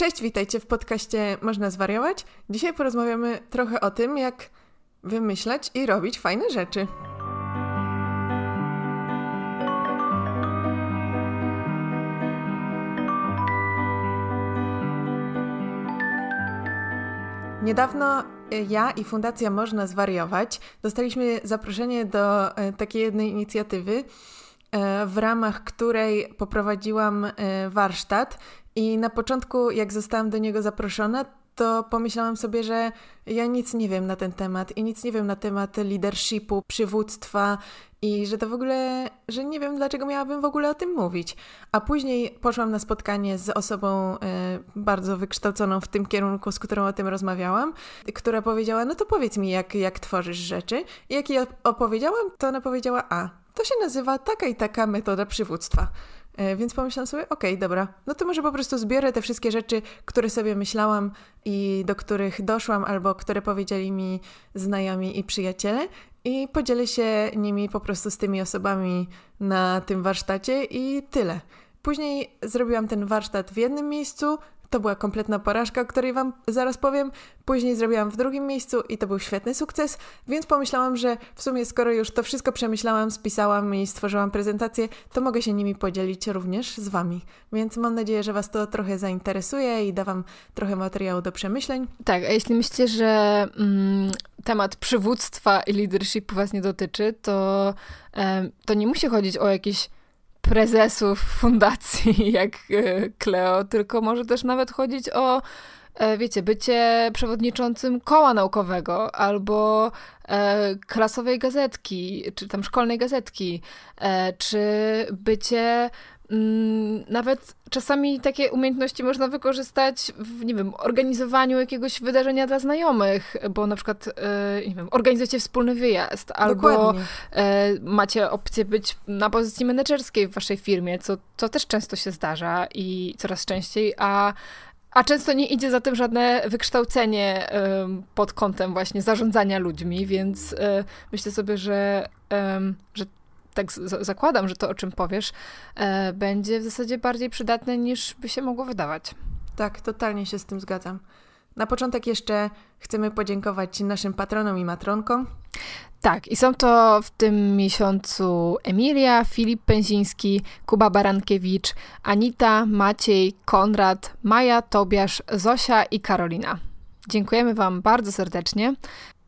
Cześć, witajcie w podcaście Można Zwariować. Dzisiaj porozmawiamy trochę o tym, jak wymyślać i robić fajne rzeczy. Niedawno ja i Fundacja Można Zwariować dostaliśmy zaproszenie do e, takiej jednej inicjatywy, e, w ramach której poprowadziłam e, warsztat i na początku, jak zostałam do niego zaproszona, to pomyślałam sobie, że ja nic nie wiem na ten temat i nic nie wiem na temat leadershipu, przywództwa i że to w ogóle, że nie wiem dlaczego miałabym w ogóle o tym mówić. A później poszłam na spotkanie z osobą y, bardzo wykształconą w tym kierunku, z którą o tym rozmawiałam, która powiedziała: No to powiedz mi, jak, jak tworzysz rzeczy. I jak jej opowiedziałam, to ona powiedziała: A, to się nazywa taka i taka metoda przywództwa. E, więc pomyślałam sobie, okej, okay, dobra, no to może po prostu zbiorę te wszystkie rzeczy, które sobie myślałam i do których doszłam, albo które powiedzieli mi znajomi i przyjaciele, i podzielę się nimi po prostu z tymi osobami na tym warsztacie i tyle. Później zrobiłam ten warsztat w jednym miejscu, to była kompletna porażka, o której Wam zaraz powiem. Później zrobiłam w drugim miejscu i to był świetny sukces, więc pomyślałam, że w sumie skoro już to wszystko przemyślałam, spisałam i stworzyłam prezentację, to mogę się nimi podzielić również z Wami. Więc mam nadzieję, że Was to trochę zainteresuje i da Wam trochę materiału do przemyśleń. Tak, a jeśli myślicie, że mm, temat przywództwa i leadership Was nie dotyczy, to, to nie musi chodzić o jakieś prezesów fundacji jak e, Kleo, tylko może też nawet chodzić o e, wiecie, bycie przewodniczącym koła naukowego albo e, klasowej gazetki, czy tam szkolnej gazetki, czy bycie Mm, nawet czasami takie umiejętności można wykorzystać w, nie wiem, organizowaniu jakiegoś wydarzenia dla znajomych, bo na przykład, e, nie wiem, organizujecie wspólny wyjazd, albo Dokładnie. E, macie opcję być na pozycji menedżerskiej w waszej firmie, co, co też często się zdarza i coraz częściej, a a często nie idzie za tym żadne wykształcenie pod kątem właśnie zarządzania ludźmi, więc e, myślę sobie, że, że tak zakładam, że to, o czym powiesz, e, będzie w zasadzie bardziej przydatne niż by się mogło wydawać. Tak, totalnie się z tym zgadzam. Na początek jeszcze chcemy podziękować naszym patronom i matronkom. Tak, i są to w tym miesiącu Emilia, Filip Pęziński, Kuba Barankiewicz, Anita, Maciej, Konrad, Maja, Tobiasz, Zosia i Karolina. Dziękujemy Wam bardzo serdecznie.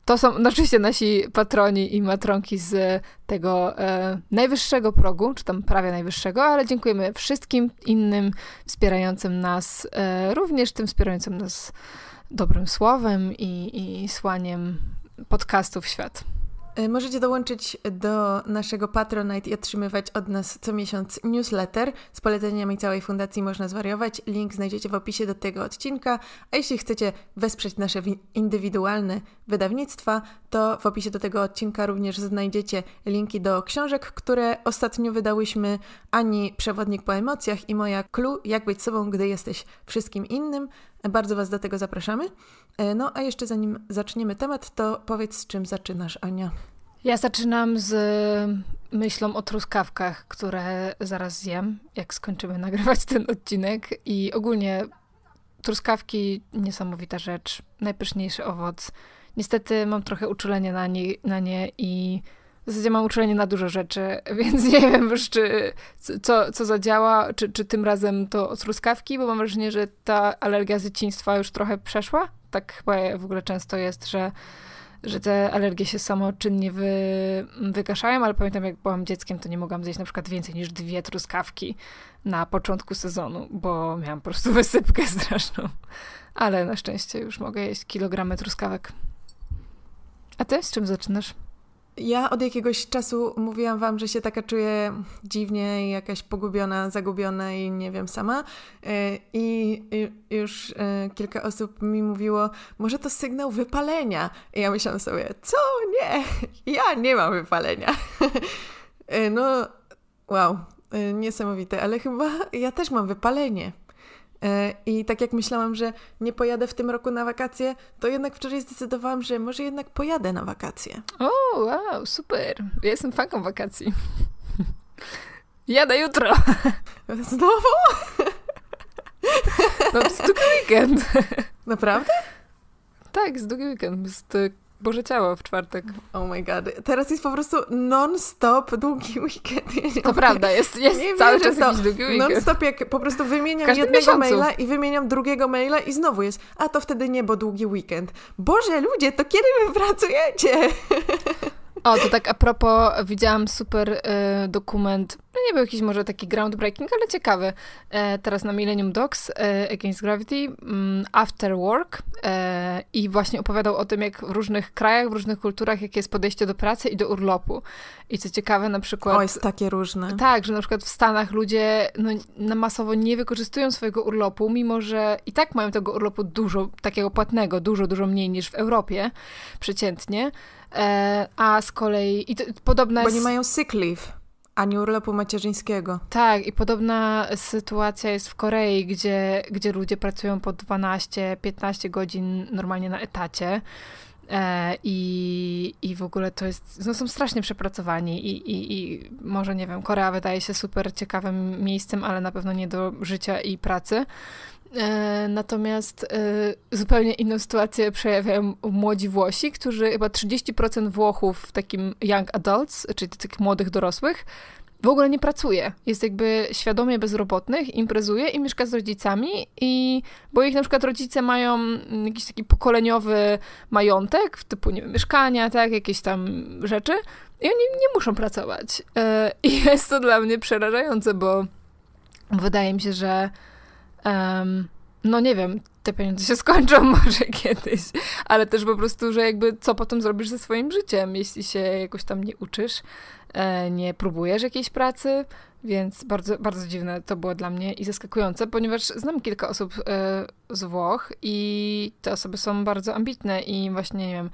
To są oczywiście nasi patroni i matronki z e, tego e, najwyższego progu, czy tam prawie najwyższego, ale dziękujemy wszystkim innym wspierającym nas, e, również tym wspierającym nas dobrym słowem i, i słaniem podcastów w świat. Y, możecie dołączyć do naszego Patronite i otrzymywać od nas co miesiąc newsletter z poleceniami całej fundacji Można Zwariować. Link znajdziecie w opisie do tego odcinka. A jeśli chcecie wesprzeć nasze indywidualne wydawnictwa, to w opisie do tego odcinka również znajdziecie linki do książek, które ostatnio wydałyśmy, ani Przewodnik po emocjach i moja clue, jak być sobą, gdy jesteś wszystkim innym. Bardzo Was do tego zapraszamy. E, no a jeszcze zanim zaczniemy temat, to powiedz z czym zaczynasz, Ania. Ja zaczynam z e, myślą o truskawkach, które zaraz zjem, jak skończymy nagrywać ten odcinek. I ogólnie truskawki niesamowita rzecz, najpyszniejszy owoc. Niestety mam trochę uczulenie na nie, na nie i w zasadzie mam uczulenie na dużo rzeczy, więc nie wiem już, czy, co, co zadziała, czy, czy tym razem to truskawki, bo mam wrażenie, że ta alergia z dzieciństwa już trochę przeszła tak chyba w ogóle często jest, że że te alergie się samoczynnie wy, wygaszają, ale pamiętam, jak byłam dzieckiem, to nie mogłam zjeść na przykład więcej niż dwie truskawki na początku sezonu, bo miałam po prostu wysypkę straszną. Ale na szczęście już mogę jeść kilogramy truskawek. A ty z czym zaczynasz? Ja od jakiegoś czasu mówiłam Wam, że się taka czuję dziwnie jakaś pogubiona, zagubiona i nie wiem sama. E, I już e, kilka osób mi mówiło, może to sygnał wypalenia. I ja myślałam sobie, co? Nie, ja nie mam wypalenia. E, no, wow, niesamowite, ale chyba ja też mam wypalenie. E, I tak jak myślałam, że nie pojadę w tym roku na wakacje, to jednak wczoraj zdecydowałam, że może jednak pojadę na wakacje. O, wow, super. Ja jestem fanką wakacji. Jadę jutro. Znowu? No, to jest długi weekend. Naprawdę? Tak, jest długi weekend. Jest y, Boże Ciało w czwartek. Oh my god. Teraz jest po prostu non-stop długi weekend. Ja to prawda, jest, jest nie cały wiem, czas to, jakiś długi weekend. Non-stop, jak po prostu wymieniam Każdy jednego miesiącu. maila i wymieniam drugiego maila i znowu jest, a to wtedy nie, bo długi weekend. Boże ludzie, to kiedy wy pracujecie? O, to tak a propos, widziałam super y, dokument, no nie był jakiś może taki groundbreaking, ale ciekawy. E, teraz na Millennium Docs, e, Against Gravity, mm, After Work E, I właśnie opowiadał o tym, jak w różnych krajach, w różnych kulturach, jakie jest podejście do pracy i do urlopu. I co ciekawe, na przykład. O, jest takie różne. Tak, że na przykład w Stanach ludzie no, na masowo nie wykorzystują swojego urlopu, mimo że i tak mają tego urlopu dużo, takiego płatnego, dużo, dużo mniej niż w Europie przeciętnie. E, a z kolei. I to, podobne Bo nie mają sick leave ani urlopu macierzyńskiego. Tak, i podobna sytuacja jest w Korei, gdzie, gdzie ludzie pracują po 12-15 godzin normalnie na etacie. E, I, I w ogóle to jest. No są strasznie przepracowani, i, i, i może nie wiem, Korea wydaje się super ciekawym miejscem, ale na pewno nie do życia i pracy. E, natomiast e, zupełnie inną sytuację przejawiają młodzi Włosi, którzy chyba 30% Włochów w takim young adults, czyli tych młodych dorosłych, w ogóle nie pracuje. Jest jakby świadomie bezrobotnych, imprezuje i mieszka z rodzicami i bo ich na przykład rodzice mają mm, jakiś taki pokoleniowy majątek, typu nie wiem, mieszkania, tak, jakieś tam rzeczy i oni nie muszą pracować. E, I jest to dla mnie przerażające, bo wydaje mi się, że Um, no nie wiem, te pieniądze się skończą może kiedyś, ale też po prostu, że jakby co potem zrobisz ze swoim życiem, jeśli się jakoś tam nie uczysz, e, nie próbujesz jakiejś pracy, więc bardzo, bardzo dziwne to było dla mnie i zaskakujące, ponieważ znam kilka osób e, z Włoch i te osoby są bardzo ambitne i właśnie, nie wiem,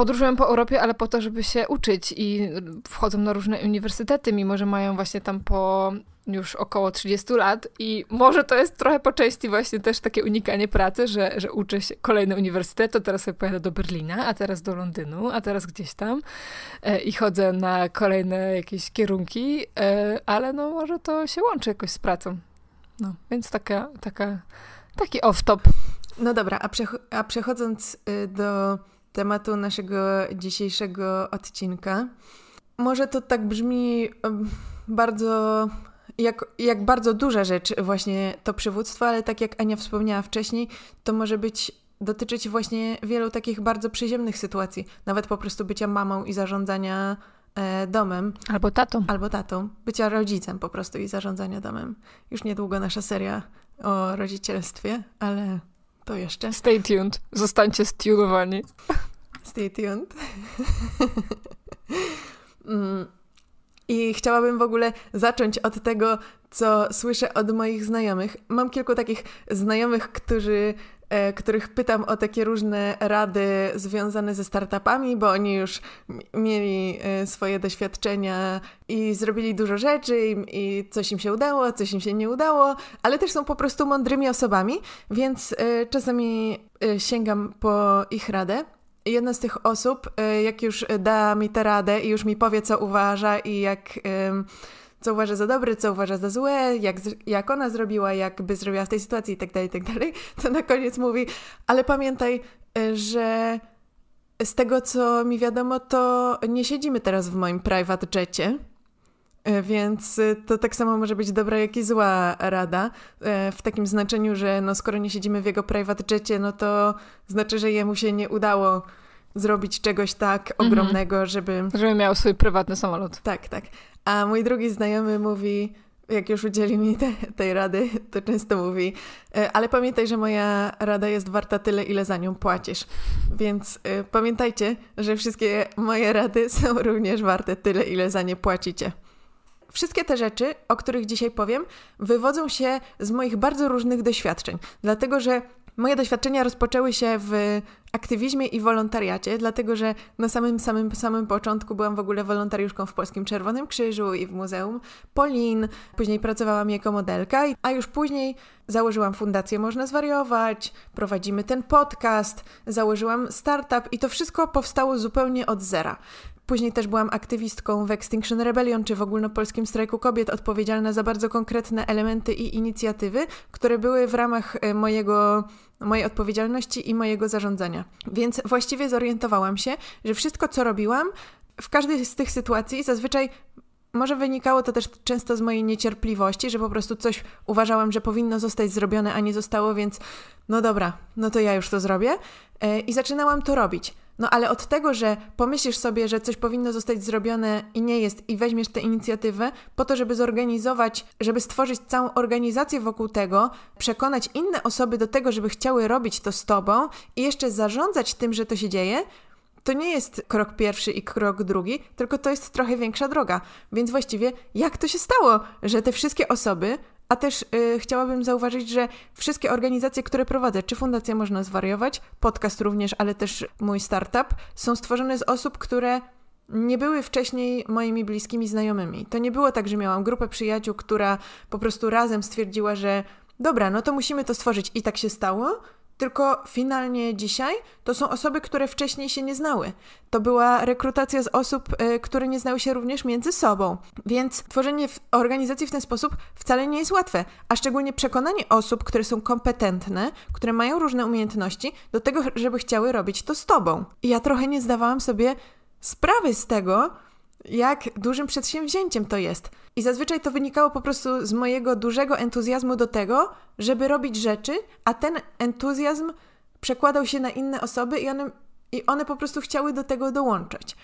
podróżują po Europie, ale po to, żeby się uczyć i wchodzą na różne uniwersytety, mimo że mają właśnie tam po już około 30 lat i może to jest trochę po części właśnie też takie unikanie pracy, że, że uczy się kolejny uniwersytet, to teraz sobie pojadę do Berlina, a teraz do Londynu, a teraz gdzieś tam e, i chodzę na kolejne jakieś kierunki, e, ale no może to się łączy jakoś z pracą. No, więc taka, taka, taki off-top. No dobra, a, przech a przechodząc y, do tematu naszego dzisiejszego odcinka. Może to tak brzmi bardzo jak, jak bardzo duża rzecz właśnie to przywództwo, ale tak jak Ania wspomniała wcześniej, to może być dotyczyć właśnie wielu takich bardzo przyziemnych sytuacji, nawet po prostu bycia mamą i zarządzania e, domem. Albo tatą. Albo tatą. Bycia rodzicem po prostu i zarządzania domem. Już niedługo nasza seria o rodzicielstwie, ale to jeszcze. Stay tuned. Zostańcie stunowani. Stay tuned. Mm. I chciałabym w ogóle zacząć od tego, co słyszę od moich znajomych. Mam kilku takich znajomych, którzy E, których pytam o takie różne rady związane ze startupami, bo oni już mieli e, swoje doświadczenia i zrobili dużo rzeczy i, coś im się udało, coś im się nie udało, ale też są po prostu mądrymi osobami, więc e, czasami sięgam po ich radę jedna z tych osób, jak już da mi tę radę i już mi powie, co uważa i jak co uważa za dobre, co uważa za złe, jak, jak ona zrobiła, jak by zrobiła w tej sytuacji itd., tak itd., tak to na koniec mówi, ale pamiętaj, e, że z tego, co mi wiadomo, to nie siedzimy teraz w moim private jetcie, e, więc e, to tak samo może być dobra, jak i zła rada, w takim znaczeniu, że no, skoro nie siedzimy w jego private jetcie, no to znaczy, że jemu się nie udało zrobić czegoś tak mhm. ogromnego, żeby... Żeby miał swój prywatny samolot. Tak, tak. A mój drugi znajomy mówi, jak już udzieli mi te, tej rady, to często mówi, e, ale pamiętaj, że moja rada jest warta tyle, ile za nią płacisz. Więc y, pamiętajcie, że wszystkie moje rady są również warte tyle, ile za nie płacicie. Wszystkie te rzeczy, o których dzisiaj powiem, wywodzą się z moich bardzo różnych doświadczeń, dlatego że Moje doświadczenia rozpoczęły się w aktywizmie i wolontariacie, dlatego że na samym, samym, samym początku byłam w ogóle wolontariuszką w Polskim Czerwonym Krzyżu i w Muzeum Polin, później pracowałam jako modelka, a już później założyłam fundację Można Zwariować, prowadzimy ten podcast, założyłam startup i to wszystko powstało zupełnie od zera. Później też byłam aktywistką w Extinction Rebellion czy w ogólnopolskim strajku kobiet, odpowiedzialna za bardzo konkretne elementy i inicjatywy, które były w ramach e, mojego mojej odpowiedzialności i mojego zarządzania. Więc właściwie zorientowałam się, że wszystko co robiłam w każdej z tych sytuacji zazwyczaj może wynikało to też często z mojej niecierpliwości, że po prostu coś uważałam, że powinno zostać zrobione, a nie zostało, więc no dobra, no to ja już to zrobię. E, I zaczynałam to robić. No ale od tego, że pomyślisz sobie, że coś powinno zostać zrobione i nie jest, i weźmiesz tę inicjatywę po to, żeby zorganizować, żeby stworzyć całą organizację wokół tego, przekonać inne osoby do tego, żeby chciały robić to z tobą i jeszcze zarządzać tym, że to się dzieje, to nie jest krok pierwszy i krok drugi, tylko to jest trochę większa droga. Więc właściwie, jak to się stało, że te wszystkie osoby a też y, chciałabym zauważyć, że wszystkie organizacje, które prowadzę, czy fundacja można zwariować, podcast również, ale też mój startup, są stworzone z osób, które nie były wcześniej moimi bliskimi znajomymi. To nie było tak, że miałam grupę przyjaciół, która po prostu razem stwierdziła, że dobra, no to musimy to stworzyć i tak się stało tylko finalnie dzisiaj to są osoby, które wcześniej się nie znały. To była rekrutacja z osób, y, które nie znały się również między sobą. Więc tworzenie organizacji w ten sposób wcale nie jest łatwe, a szczególnie przekonanie osób, które są kompetentne, które mają różne umiejętności, do tego, żeby chciały robić to z tobą. I ja trochę nie zdawałam sobie sprawy z tego, jak dużym przedsięwzięciem to jest. I zazwyczaj to wynikało po prostu z mojego dużego entuzjazmu do tego, żeby robić rzeczy, a ten entuzjazm przekładał się na inne osoby i one, i one po prostu chciały do tego dołączać.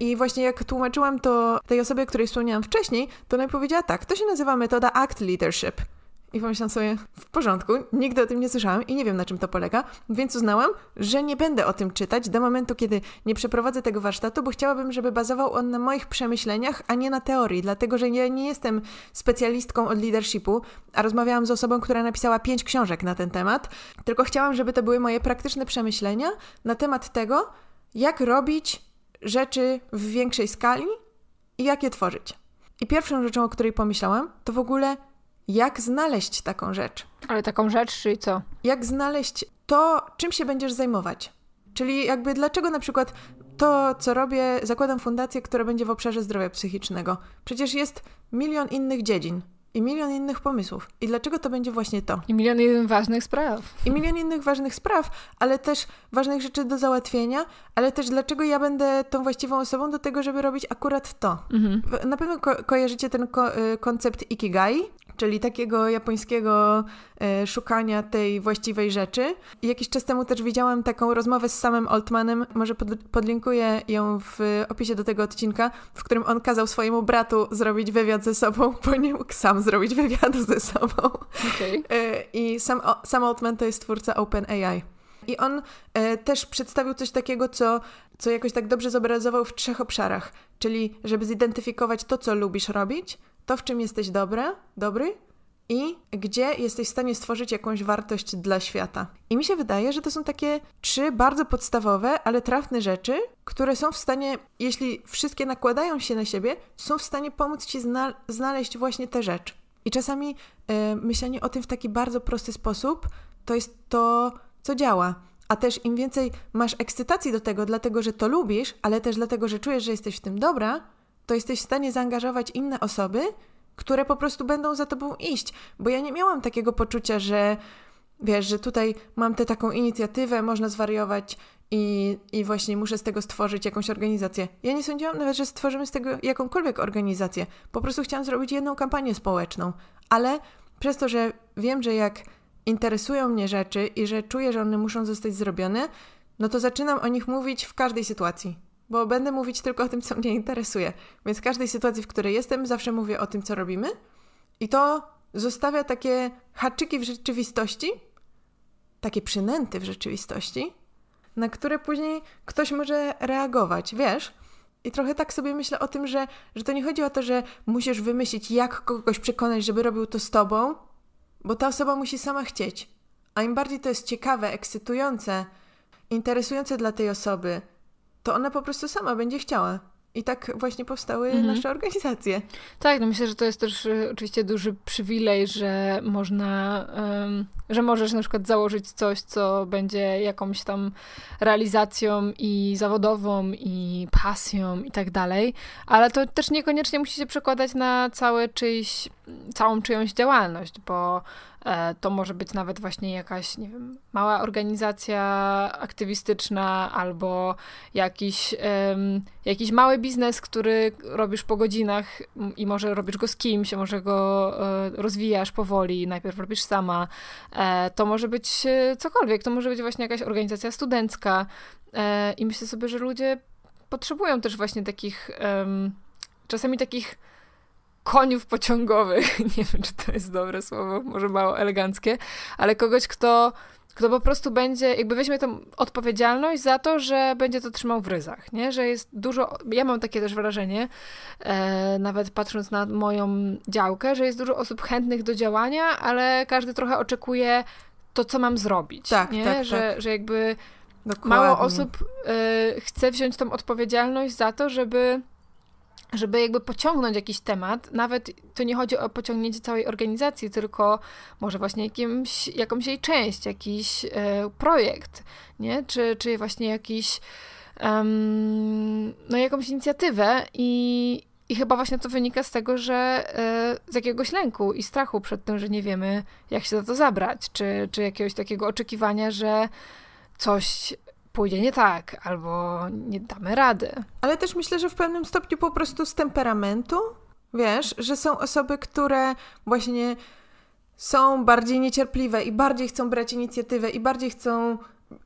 I właśnie jak tłumaczyłam to tej osobie, której wspomniałam wcześniej, to ona powiedziała tak, to się nazywa metoda act leadership. I pomyślałam sobie, w porządku, nigdy o tym nie słyszałam i nie wiem na czym to polega, więc uznałam, że nie będę o tym czytać do momentu, kiedy nie przeprowadzę tego warsztatu, bo chciałabym, żeby bazował on na moich przemyśleniach, a nie na teorii, dlatego że ja nie jestem specjalistką od leadershipu, a rozmawiałam z osobą, która napisała pięć książek na ten temat, tylko chciałam, żeby to były moje praktyczne przemyślenia na temat tego, jak robić rzeczy w większej skali i jak je tworzyć. I pierwszą rzeczą, o której pomyślałam, to w ogóle jak znaleźć taką rzecz. Ale taką rzecz, czyli co? Jak znaleźć to, czym się będziesz zajmować. Czyli jakby dlaczego na przykład to, co robię, zakładam fundację, która będzie w obszarze zdrowia psychicznego. Przecież jest milion innych dziedzin i milion innych pomysłów. I dlaczego to będzie właśnie to? I milion innych ważnych spraw. I milion innych ważnych spraw, ale też ważnych rzeczy do załatwienia, ale też dlaczego ja będę tą właściwą osobą do tego, żeby robić akurat to. Mhm. Na pewno ko kojarzycie ten ko y, koncept Ikigai czyli takiego japońskiego e, szukania tej właściwej rzeczy. jakiś czas temu też widziałam taką rozmowę z samym Altmanem, może podlinkuję ją w opisie do tego odcinka, w którym on kazał swojemu bratu zrobić wywiad ze sobą, bo nie mógł sam zrobić wywiadu ze sobą. Okay. E, I sam, sam Altman to jest twórca OpenAI. I on e, też przedstawił coś takiego, co, co jakoś tak dobrze zobrazował w trzech obszarach, czyli żeby zidentyfikować to, co lubisz robić, to, w czym jesteś dobra, dobry i gdzie jesteś w stanie stworzyć jakąś wartość dla świata. I mi się wydaje, że to są takie trzy bardzo podstawowe, ale trafne rzeczy, które są w stanie, jeśli wszystkie nakładają się na siebie, są w stanie pomóc ci znaleźć właśnie te rzeczy. I czasami yy, myślenie o tym w taki bardzo prosty sposób to jest to, co działa. A też im więcej masz ekscytacji do tego, dlatego że to lubisz, ale też dlatego, że czujesz, że jesteś w tym dobra, to jesteś w stanie zaangażować inne osoby, które po prostu będą za tobą iść. Bo ja nie miałam takiego poczucia, że wiesz, że tutaj mam tę taką inicjatywę, można zwariować i, i właśnie muszę z tego stworzyć jakąś organizację. Ja nie sądziłam nawet, że stworzymy z tego jakąkolwiek organizację. Po prostu chciałam zrobić jedną kampanię społeczną, ale przez to, że wiem, że jak interesują mnie rzeczy i że czuję, że one muszą zostać zrobione, no to zaczynam o nich mówić w każdej sytuacji bo będę mówić tylko o tym, co mnie interesuje. Więc w każdej sytuacji, w której jestem, zawsze mówię o tym, co robimy. I to zostawia takie haczyki w rzeczywistości, takie przynęty w rzeczywistości, na które później ktoś może reagować, wiesz? I trochę tak sobie myślę o tym, że, że to nie chodzi o to, że musisz wymyślić, jak kogoś przekonać, żeby robił to z tobą, bo ta osoba musi sama chcieć. A im bardziej to jest ciekawe, ekscytujące, interesujące dla tej osoby, to ona po prostu sama będzie chciała. I tak właśnie powstały mhm. nasze organizacje. Tak, no myślę, że to jest też e, oczywiście duży przywilej, że można, um, że możesz na przykład założyć coś, co będzie jakąś tam realizacją i zawodową, i pasją i tak dalej, ale to też niekoniecznie musi się przekładać na całe czyjś, całą czyjąś działalność, bo E, to może być nawet właśnie jakaś, nie wiem, mała organizacja aktywistyczna albo jakiś, jakiś mały biznes, który robisz po godzinach i może robisz go z kimś, może go e, rozwijasz powoli, najpierw robisz sama. E, to może być cokolwiek, to może być właśnie jakaś organizacja studencka i myślę sobie, że ludzie potrzebują też właśnie takich, czasami takich koniów pociągowych. Nie wiem, czy to jest dobre słowo, może mało eleganckie, ale kogoś, kto, kto po prostu będzie, jakby weźmie tą odpowiedzialność za to, że będzie to trzymał w ryzach, nie? Że jest dużo, ja mam takie też wrażenie, e, nawet patrząc na moją działkę, że jest dużo osób chętnych do działania, ale każdy trochę oczekuje to, co mam zrobić, tak, nie? Tak, że, tak. że jakby Dokładnie. mało osób e, chce wziąć tą odpowiedzialność za to, żeby żeby jakby pociągnąć jakiś temat, nawet to nie chodzi o pociągnięcie całej organizacji, tylko może właśnie jakimś, jakąś jej część, jakiś e, projekt, nie? Czy, czy właśnie jakiś, um, no jakąś inicjatywę i, i chyba właśnie to wynika z tego, że e, z jakiegoś lęku i strachu przed tym, że nie wiemy, jak się za to zabrać, czy, czy jakiegoś takiego oczekiwania, że coś pójdzie nie tak, albo nie damy rady. Ale też myślę, że w pewnym stopniu po prostu z temperamentu, wiesz, że są osoby, które właśnie są bardziej niecierpliwe i bardziej chcą brać inicjatywę i bardziej chcą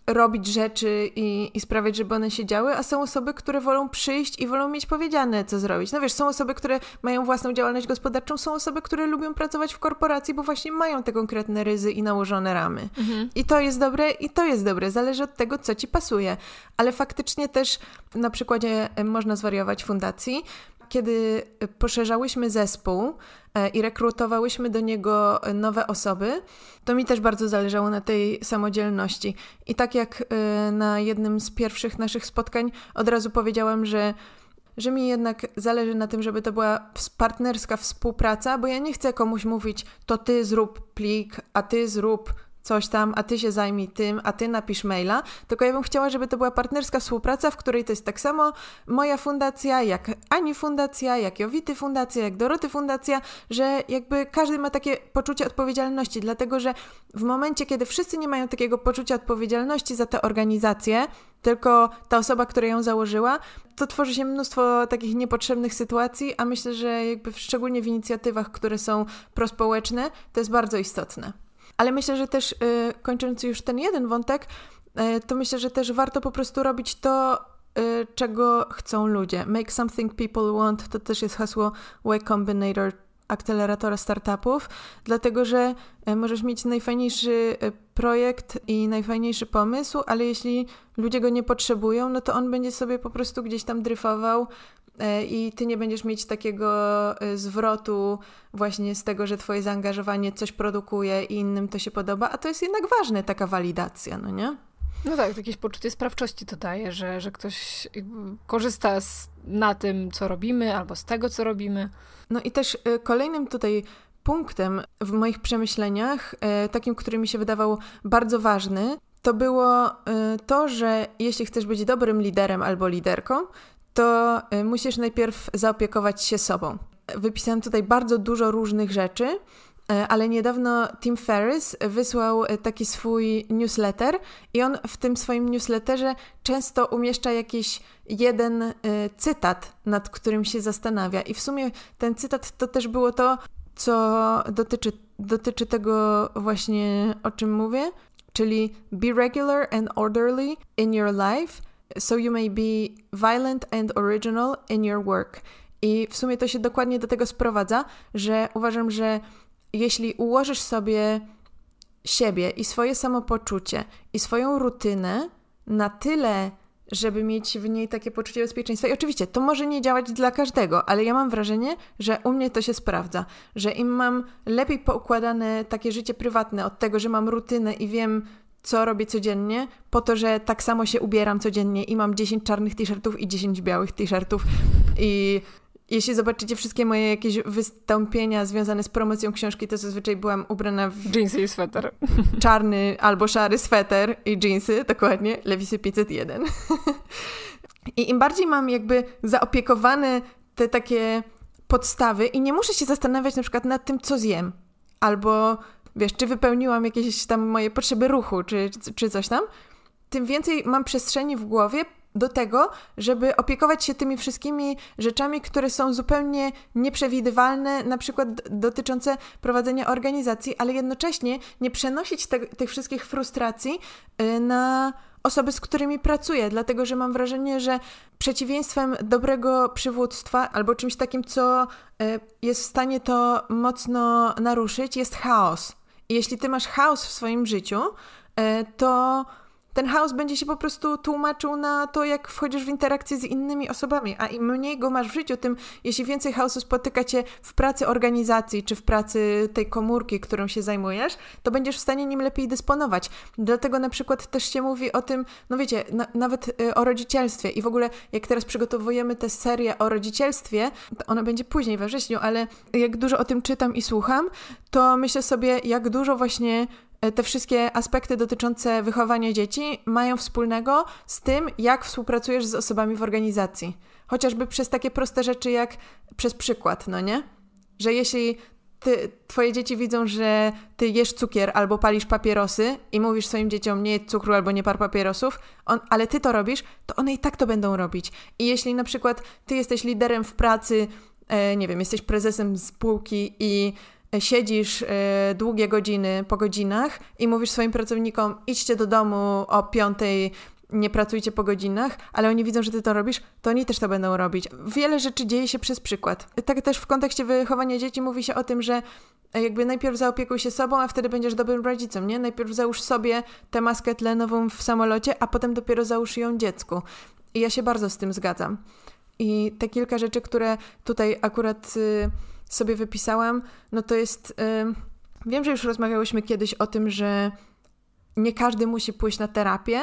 robić rzeczy i, i sprawiać, żeby one się działy, a są osoby, które wolą przyjść i wolą mieć powiedziane, co zrobić. No wiesz, są osoby, które mają własną działalność gospodarczą, są osoby, które lubią pracować w korporacji, bo właśnie mają te konkretne ryzy i nałożone ramy. Mhm. I to jest dobre, i to jest dobre. Zależy od tego, co ci pasuje. Ale faktycznie też na przykładzie e, można zwariować fundacji, kiedy poszerzałyśmy zespół e, i rekrutowałyśmy do niego nowe osoby, to mi też bardzo zależało na tej samodzielności. I tak jak e, na jednym z pierwszych naszych spotkań, od razu powiedziałam, że że mi jednak zależy na tym, żeby to była partnerska współpraca, bo ja nie chcę komuś mówić, to ty zrób plik, a ty zrób coś tam, a ty się zajmij tym, a ty napisz maila, tylko ja bym chciała, żeby to była partnerska współpraca, w której to jest tak samo moja fundacja, jak Ani Fundacja, jak Jowity Fundacja, jak Doroty Fundacja, że jakby każdy ma takie poczucie odpowiedzialności, dlatego że w momencie, kiedy wszyscy nie mają takiego poczucia odpowiedzialności za tę organizację, tylko ta osoba, która ją założyła, to tworzy się mnóstwo takich niepotrzebnych sytuacji, a myślę, że jakby szczególnie w inicjatywach, które są prospołeczne, to jest bardzo istotne. Ale myślę, że też y, kończąc już ten jeden wątek, y, to myślę, że też warto po prostu robić to, y, czego chcą ludzie. Make something people want to też jest hasło Y Combinator, akceleratora startupów, dlatego że możesz mieć najfajniejszy projekt i najfajniejszy pomysł, ale jeśli ludzie go nie potrzebują, no to on będzie sobie po prostu gdzieś tam dryfował E, i ty nie będziesz mieć takiego e, zwrotu właśnie z tego, że twoje zaangażowanie coś produkuje i innym to się podoba, a to jest jednak ważne, taka walidacja, no nie? No tak, jakieś poczucie sprawczości to daje, że, że ktoś y, korzysta z, na tym, co robimy, albo z tego, co robimy. No i też y, kolejnym tutaj punktem w moich przemyśleniach, e, takim, który mi się wydawał bardzo ważny, to było y, to, że jeśli chcesz być dobrym liderem albo liderką, to y, musisz najpierw zaopiekować się sobą. Wypisałam tutaj bardzo dużo różnych rzeczy, y, ale niedawno Tim Ferris wysłał y, taki swój newsletter i on w tym swoim newsletterze często umieszcza jakiś jeden cytat, nad którym się zastanawia. I w sumie ten cytat to też było to, co dotyczy, dotyczy tego właśnie, o czym mówię, czyli be regular and orderly in your life – so you may be violent and original in your work. I w sumie to się dokładnie do tego sprowadza, że uważam, że jeśli ułożysz sobie siebie i swoje samopoczucie i swoją rutynę na tyle, żeby mieć w niej takie poczucie bezpieczeństwa. I oczywiście to może nie działać dla każdego, ale ja mam wrażenie, że u mnie to się sprawdza, że im mam lepiej poukładane takie życie prywatne od tego, że mam rutynę i wiem, co robię codziennie, po to, że tak samo się ubieram codziennie i mam 10 czarnych t-shirtów i 10 białych t-shirtów. I jeśli zobaczycie wszystkie moje jakieś wystąpienia związane z promocją książki, to zazwyczaj byłam ubrana w... Jeansy i sweter. Czarny albo szary sweter i jeansy, dokładnie, Lewisy 501. I im bardziej mam jakby zaopiekowane te takie podstawy i nie muszę się zastanawiać na przykład nad tym, co zjem, albo wiesz, czy wypełniłam jakieś tam moje potrzeby ruchu, czy, czy coś tam, tym więcej mam przestrzeni w głowie do tego, żeby opiekować się tymi wszystkimi rzeczami, które są zupełnie nieprzewidywalne, na przykład dotyczące prowadzenia organizacji, ale jednocześnie nie przenosić te, tych wszystkich frustracji y, na osoby, z którymi pracuję, dlatego że mam wrażenie, że przeciwieństwem dobrego przywództwa albo czymś takim, co y, jest w stanie to mocno naruszyć, jest chaos jeśli ty masz chaos w swoim życiu, e, to ten chaos będzie się po prostu tłumaczył na to, jak wchodzisz w interakcję z innymi osobami, a im mniej go masz w życiu, tym jeśli więcej chaosu spotyka cię w pracy organizacji czy w pracy tej komórki, którą się zajmujesz, to będziesz w stanie nim lepiej dysponować. Dlatego na przykład też się mówi o tym, no wiecie, na, nawet y, o rodzicielstwie i w ogóle jak teraz przygotowujemy tę serię o rodzicielstwie, to ona będzie później we wrześniu, ale jak dużo o tym czytam i słucham, to myślę sobie, jak dużo właśnie E, te wszystkie aspekty dotyczące wychowania dzieci mają wspólnego z tym, jak współpracujesz z osobami w organizacji. Chociażby przez takie proste rzeczy, jak przez przykład, no nie? Że jeśli ty, twoje dzieci widzą, że ty jesz cukier albo palisz papierosy i mówisz swoim dzieciom nie jedz cukru albo nie par papierosów, on, ale ty to robisz, to one i tak to będą robić. I jeśli na przykład ty jesteś liderem w pracy, e, nie wiem, jesteś prezesem spółki i siedzisz y, długie godziny po godzinach i mówisz swoim pracownikom, idźcie do domu o piątej, nie pracujcie po godzinach, ale oni widzą, że ty to robisz, to oni też to będą robić. Wiele rzeczy dzieje się przez przykład. Tak też w kontekście wychowania dzieci mówi się o tym, że e, jakby najpierw zaopiekuj się sobą, a wtedy będziesz dobrym rodzicem, nie? Najpierw załóż sobie tę maskę tlenową w samolocie, a potem dopiero załóż ją dziecku. I ja się bardzo z tym zgadzam. I te kilka rzeczy, które tutaj akurat... Yy, sobie wypisałam, no to jest. Yy, wiem, że już rozmawiałyśmy kiedyś o tym, że nie każdy musi pójść na terapię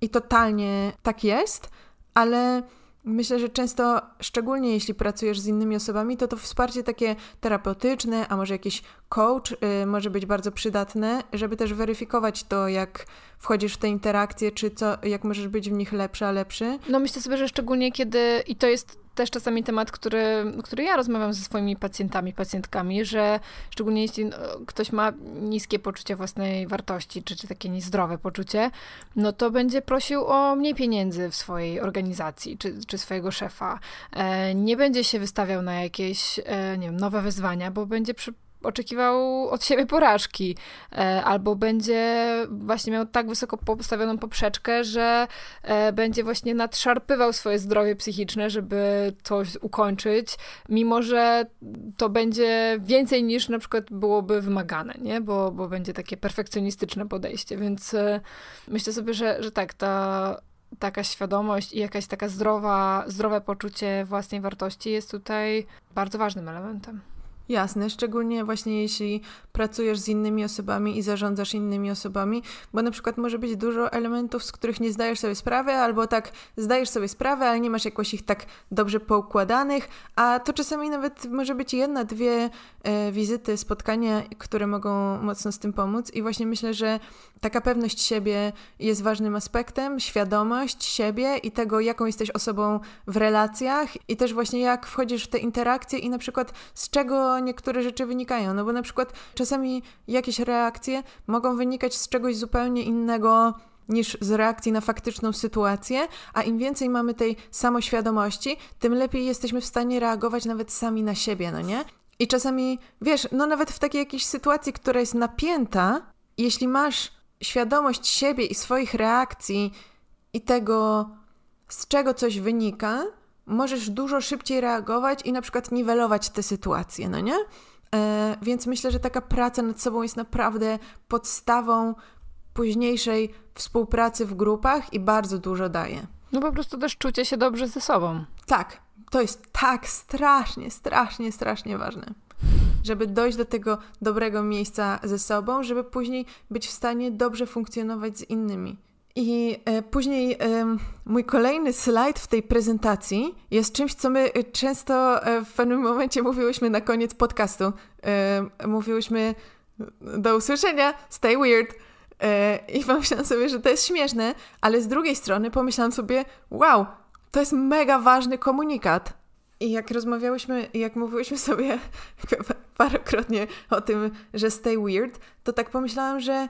i totalnie tak jest, ale myślę, że często, szczególnie jeśli pracujesz z innymi osobami, to to wsparcie takie terapeutyczne, a może jakiś coach yy, może być bardzo przydatne, żeby też weryfikować to, jak wchodzisz w te interakcje, czy co, jak możesz być w nich lepszy, a lepszy. No myślę sobie, że szczególnie kiedy, i to jest też czasami temat, który, który ja rozmawiam ze swoimi pacjentami, pacjentkami, że szczególnie jeśli no, ktoś ma niskie poczucie własnej wartości, czy, czy takie niezdrowe poczucie, no to będzie prosił o mniej pieniędzy w swojej organizacji, czy, czy swojego szefa. E, nie będzie się wystawiał na jakieś e, nie wiem, nowe wyzwania, bo będzie przy, oczekiwał od siebie porażki, e, albo będzie właśnie miał tak wysoko postawioną poprzeczkę, że e, będzie właśnie nadszarpywał swoje zdrowie psychiczne, żeby coś ukończyć, mimo że to będzie więcej niż na przykład byłoby wymagane, nie? Bo, bo będzie takie perfekcjonistyczne podejście, więc e, myślę sobie, że, że tak, ta taka świadomość i jakaś taka zdrowa, zdrowe poczucie własnej wartości jest tutaj bardzo ważnym elementem. Jasne, szczególnie właśnie jeśli pracujesz z innymi osobami i zarządzasz innymi osobami, bo na przykład może być dużo elementów, z których nie zdajesz sobie sprawy, albo tak zdajesz sobie sprawę, ale nie masz jakoś ich tak dobrze poukładanych, a to czasami nawet może być jedna, dwie e, wizyty, spotkania, które mogą mocno z tym pomóc i właśnie myślę, że taka pewność siebie jest ważnym aspektem, świadomość siebie i tego, jaką jesteś osobą w relacjach i też właśnie jak wchodzisz w te interakcje i na przykład z czego niektóre rzeczy wynikają. No bo na przykład czasami jakieś reakcje mogą wynikać z czegoś zupełnie innego niż z reakcji na faktyczną sytuację, a im więcej mamy tej samoświadomości, tym lepiej jesteśmy w stanie reagować nawet sami na siebie, no nie? I czasami, wiesz, no nawet w takiej jakiejś sytuacji, która jest napięta, jeśli masz świadomość siebie i swoich reakcji i tego, z czego coś wynika, możesz dużo szybciej reagować i na przykład niwelować te sytuacje, no nie? E, więc myślę, że taka praca nad sobą jest naprawdę podstawą późniejszej współpracy w grupach i bardzo dużo daje. No po prostu też czucie się dobrze ze sobą. Tak, to jest tak strasznie, strasznie, strasznie ważne. Żeby dojść do tego dobrego miejsca ze sobą, żeby później być w stanie dobrze funkcjonować z innymi. I e, później mój kolejny slajd w tej prezentacji jest czymś, co my e, często e, w pewnym momencie mówiłyśmy na koniec podcastu. Mówiłyśmy do usłyszenia, stay weird. I pomyślałam sobie, że to jest śmieszne, ale z drugiej strony pomyślałam sobie, wow, to jest mega ważny komunikat. I jak rozmawiałyśmy, jak mówiłyśmy sobie parokrotnie o tym, że stay weird, to tak pomyślałam, że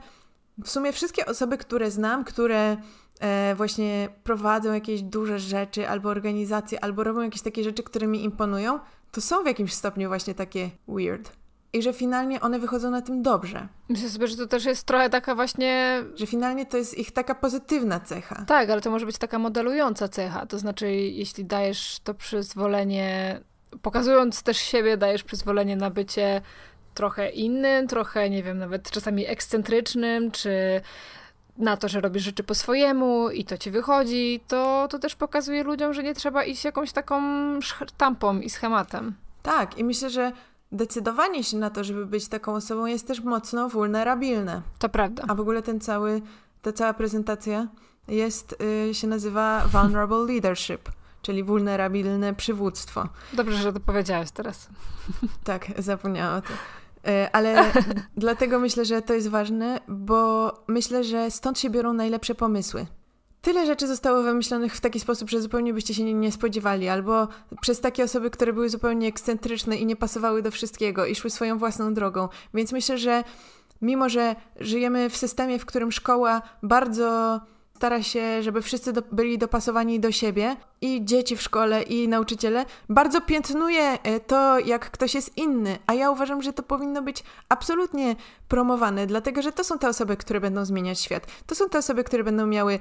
w sumie wszystkie osoby, które znam, które e, właśnie prowadzą jakieś duże rzeczy, albo organizacje, albo robią jakieś takie rzeczy, które mi imponują, to są w jakimś stopniu właśnie takie weird. I że finalnie one wychodzą na tym dobrze. Myślę sobie, że to też jest trochę taka właśnie. Że finalnie to jest ich taka pozytywna cecha. Tak, ale to może być taka modelująca cecha. To znaczy, jeśli dajesz to przyzwolenie, pokazując też siebie, dajesz przyzwolenie na bycie trochę innym, trochę, nie wiem, nawet czasami ekscentrycznym, czy na to, że robisz rzeczy po swojemu i to ci wychodzi, to, to też pokazuje ludziom, że nie trzeba iść jakąś taką sztampą i schematem. Tak, i myślę, że decydowanie się na to, żeby być taką osobą jest też mocno wulnerabilne. To prawda. A w ogóle ten cały, ta cała prezentacja jest, yy, się nazywa Vulnerable Leadership, czyli wulnerabilne przywództwo. Dobrze, że to powiedziałaś teraz. Tak, zapomniałam o tym. E, ale dlatego myślę, że to jest ważne, bo myślę, że stąd się biorą najlepsze pomysły. Tyle rzeczy zostało wymyślonych w taki sposób, że zupełnie byście się nie, nie spodziewali, albo przez takie osoby, które były zupełnie ekscentryczne i nie pasowały do wszystkiego i szły swoją własną drogą. Więc myślę, że mimo, że żyjemy w systemie, w którym szkoła bardzo stara się, żeby wszyscy do, byli dopasowani do siebie i dzieci w szkole, i nauczyciele. Bardzo piętnuje e, to, jak ktoś jest inny, a ja uważam, że to powinno być absolutnie promowane, dlatego że to są te osoby, które będą zmieniać świat. To są te osoby, które będą miały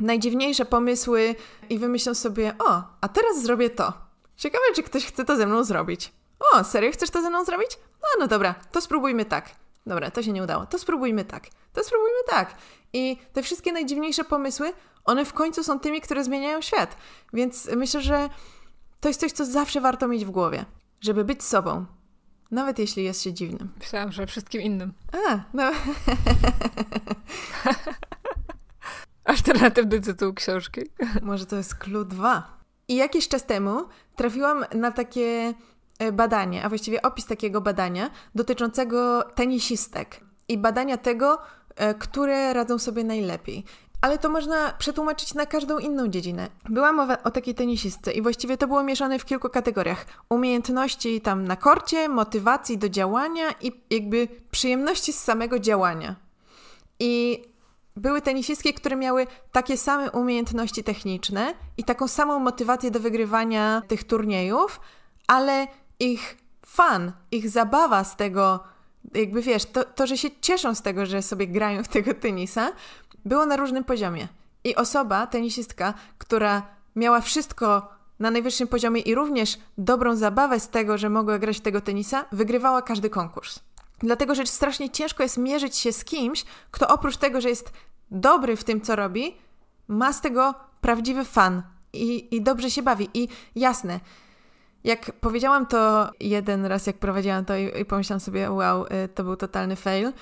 najdziwniejsze pomysły i wymyślą sobie: O, a teraz zrobię to. Ciekawe, czy ktoś chce to ze mną zrobić. O, serio chcesz to ze mną zrobić? No, no dobra, to spróbujmy tak. Dobra, to się nie udało. To spróbujmy tak. To spróbujmy tak. I te wszystkie najdziwniejsze pomysły, one w końcu są tymi, które zmieniają świat. Więc myślę, że to jest coś, co zawsze warto mieć w głowie, żeby być sobą. Nawet jeśli jest się dziwnym. Myślałam, że wszystkim innym. A, no. Alternatywny tytuł książki. Może to jest clue 2. I jakiś czas temu trafiłam na takie E, badanie, a właściwie opis takiego badania dotyczącego tenisistek i badania tego, e, które radzą sobie najlepiej. Ale to można przetłumaczyć na każdą inną dziedzinę. Była mowa o takiej tenisistce i właściwie to było mieszane w kilku kategoriach. Umiejętności tam na korcie, motywacji do działania i jakby przyjemności z samego działania. I były tenisistki, które miały takie same umiejętności techniczne i taką samą motywację do wygrywania tych turniejów, ale ich fan, ich zabawa z tego, jakby wiesz, to, to, że się cieszą z tego, że sobie grają w tego tenisa, było na różnym poziomie. I osoba, tenisistka, która miała wszystko na najwyższym poziomie i również dobrą zabawę z tego, że mogła grać w tego tenisa, wygrywała każdy konkurs. Dlatego, że strasznie ciężko jest mierzyć się z kimś, kto oprócz tego, że jest dobry w tym, co robi, ma z tego prawdziwy fan i, i dobrze się bawi. I jasne, jak powiedziałam to jeden raz, jak prowadziłam to i, i pomyślałam sobie, wow, y, to był totalny fail, y,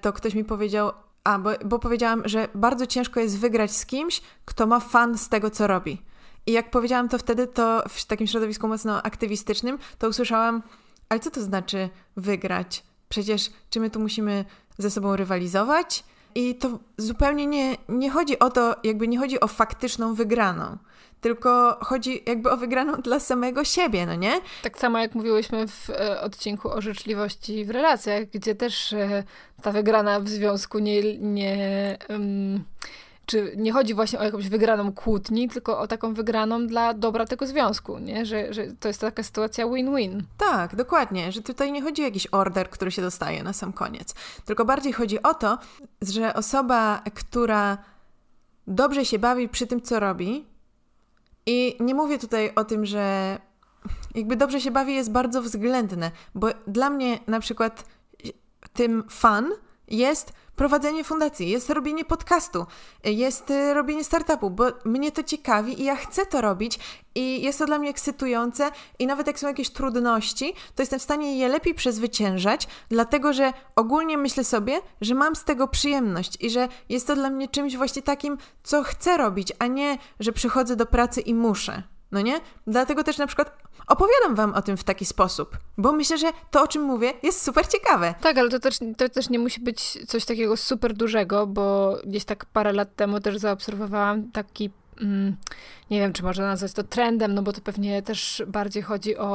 to ktoś mi powiedział, a, bo, bo powiedziałam, że bardzo ciężko jest wygrać z kimś, kto ma fan z tego, co robi. I jak powiedziałam to wtedy, to w takim środowisku mocno aktywistycznym, to usłyszałam, ale co to znaczy wygrać? Przecież czy my tu musimy ze sobą rywalizować? I to zupełnie nie, nie chodzi o to, jakby nie chodzi o faktyczną wygraną, tylko chodzi jakby o wygraną dla samego siebie, no nie? Tak samo jak mówiłyśmy w e, odcinku o życzliwości w relacjach, gdzie też e, ta wygrana w związku nie. nie um, czy nie chodzi właśnie o jakąś wygraną kłótni, tylko o taką wygraną dla dobra tego związku, nie? Że, że to jest taka sytuacja win-win. Tak, dokładnie, że tutaj nie chodzi o jakiś order, który się dostaje na sam koniec, tylko bardziej chodzi o to, że osoba, która dobrze się bawi przy tym, co robi, i nie mówię tutaj o tym, że jakby dobrze się bawi, jest bardzo względne, bo dla mnie na przykład tym fan jest prowadzenie fundacji, jest robienie podcastu, jest y, robienie startupu, bo mnie to ciekawi i ja chcę to robić i jest to dla mnie ekscytujące i nawet jak są jakieś trudności, to jestem w stanie je lepiej przezwyciężać, dlatego że ogólnie myślę sobie, że mam z tego przyjemność i że jest to dla mnie czymś właśnie takim, co chcę robić, a nie, że przychodzę do pracy i muszę. No nie? Dlatego też na przykład Opowiadam wam o tym w taki sposób, bo myślę, że to, o czym mówię, jest super ciekawe. Tak, ale to też, to też nie musi być coś takiego super dużego, bo gdzieś tak parę lat temu też zaobserwowałam taki Mm, nie wiem, czy można nazwać to trendem, no bo to pewnie też bardziej chodzi o,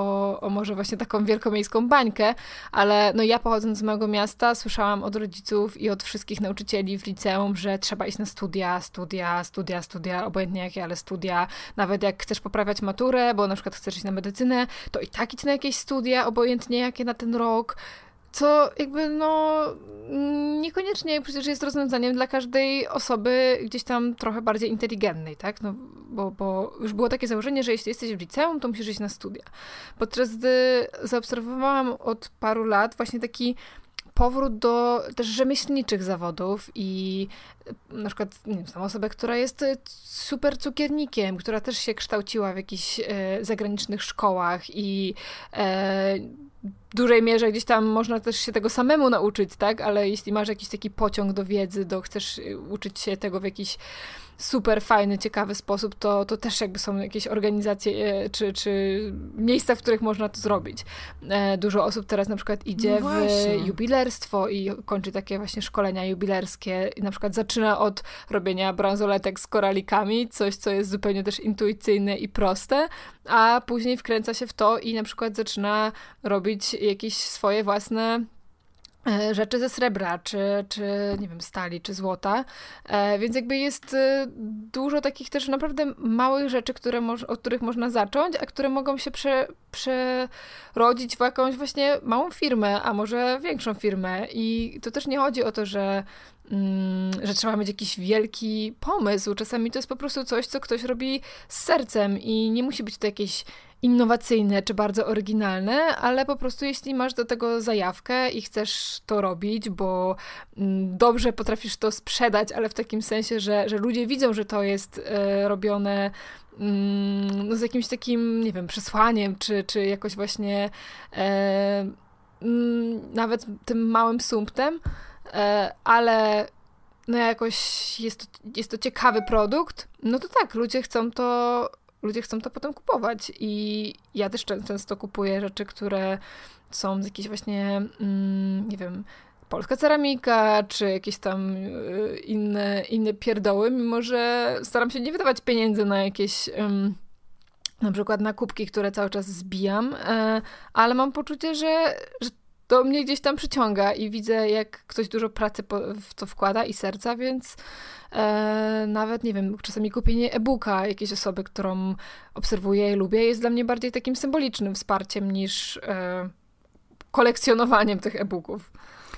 o może właśnie taką wielkomiejską bańkę, ale no ja pochodząc z małego miasta słyszałam od rodziców i od wszystkich nauczycieli w liceum, że trzeba iść na studia, studia, studia, studia, obojętnie jakie, ale studia, nawet jak chcesz poprawiać maturę, bo na przykład chcesz iść na medycynę, to i tak idź na jakieś studia, obojętnie jakie na ten rok, co jakby no niekoniecznie przecież jest rozwiązaniem dla każdej osoby gdzieś tam trochę bardziej inteligentnej, tak? No, bo, bo już było takie założenie, że jeśli jesteś w liceum, to musisz iść na studia. Podczas gdy zaobserwowałam od paru lat właśnie taki powrót do też rzemieślniczych zawodów i na przykład nie wiem, osobę, która jest super cukiernikiem, która też się kształciła w jakichś e, zagranicznych szkołach i e, dużej mierze gdzieś tam można też się tego samemu nauczyć, tak? Ale jeśli masz jakiś taki pociąg do wiedzy, do chcesz y, uczyć się tego w jakiś super fajny, ciekawy sposób, to, to też jakby są jakieś organizacje e, czy, czy miejsca, w których można to zrobić. E, dużo osób teraz na przykład idzie no w jubilerstwo i kończy takie właśnie szkolenia jubilerskie i na przykład zaczyna od robienia bransoletek z koralikami, coś, co jest zupełnie też intuicyjne i proste, a później wkręca się w to i na przykład zaczyna robić jakieś swoje własne E, rzeczy ze srebra, czy, czy nie wiem, stali, czy złota. E, więc jakby jest e, dużo takich też naprawdę małych rzeczy, które moż, od których można zacząć, a które mogą się prze, przerodzić w jakąś właśnie małą firmę, a może większą firmę. I to też nie chodzi o to, że, mm, że trzeba mieć jakiś wielki pomysł. Czasami to jest po prostu coś, co ktoś robi z sercem i nie musi być to jakieś innowacyjne czy bardzo oryginalne, ale po prostu jeśli masz do tego zajawkę i chcesz to robić, bo mm, dobrze potrafisz to sprzedać, ale w takim sensie, że, że ludzie widzą, że to jest e, robione mm, no, z jakimś takim, nie wiem, przesłaniem, czy, czy jakoś właśnie e, mm, nawet tym małym sumptem, e, ale no jakoś jest to, jest to ciekawy produkt, no to tak, ludzie chcą to ludzie chcą to potem kupować. I ja też często kupuję rzeczy, które są z jakiejś właśnie, mm, nie wiem, polska ceramika, czy jakieś tam y, inne, inne pierdoły, mimo że staram się nie wydawać pieniędzy na jakieś. na przykład na kubki, które cały czas zbijam, e, ale mam poczucie, że, że to mnie gdzieś tam przyciąga i widzę, jak ktoś dużo pracy w to wkłada i serca, więc e, nawet, nie wiem, czasami kupienie e-booka jakiejś osoby, którą obserwuję i lubię, jest dla mnie bardziej takim symbolicznym wsparciem niż e, kolekcjonowaniem tych e-booków.